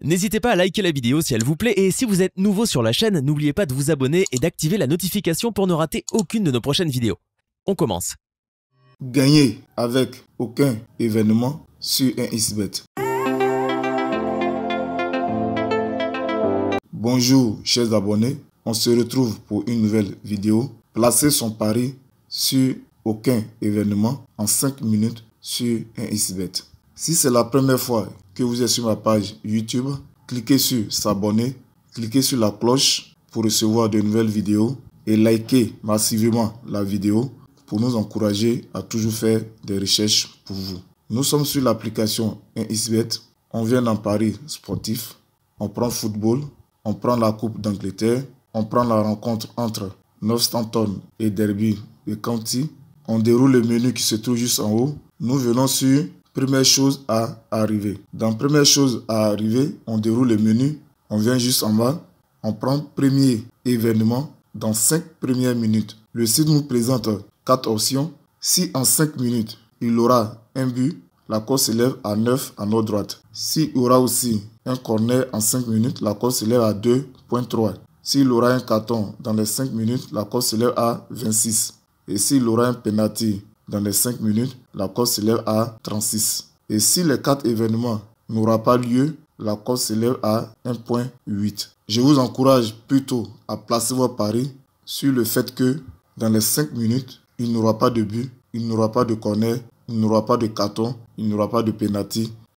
N'hésitez pas à liker la vidéo si elle vous plaît et si vous êtes nouveau sur la chaîne, n'oubliez pas de vous abonner et d'activer la notification pour ne rater aucune de nos prochaines vidéos. On commence. Gagner avec aucun événement sur un isbet. Bonjour chers abonnés, on se retrouve pour une nouvelle vidéo. Placez son pari sur aucun événement en 5 minutes sur un isbet. Si c'est la première fois que vous êtes sur ma page YouTube, cliquez sur s'abonner, cliquez sur la cloche pour recevoir de nouvelles vidéos et likez massivement la vidéo pour nous encourager à toujours faire des recherches pour vous. Nous sommes sur l'application Isbet. On vient dans Paris sportif. On prend football. On prend la Coupe d'Angleterre. On prend la rencontre entre Northampton et Derby de County. On déroule le menu qui se trouve juste en haut. Nous venons sur Première chose à arriver. Dans première chose à arriver, on déroule le menu. On vient juste en bas. On prend premier événement dans 5 premières minutes. Le site nous présente 4 options. Si en 5 minutes, il aura un but, la course s'élève à 9 à notre droite. S'il aura aussi un corner en 5 minutes, la course s'élève à 2.3. S'il aura un carton dans les 5 minutes, la course s'élève à 26. Et s'il aura un penalty dans les 5 minutes, la cote s'élève à 36. Et si les 4 événements n'aura pas lieu, la cote s'élève à 1.8. Je vous encourage plutôt à placer vos paris sur le fait que dans les 5 minutes, il n'aura pas de but, il n'aura pas de corner, il n'aura pas de carton, il n'aura pas de penalty,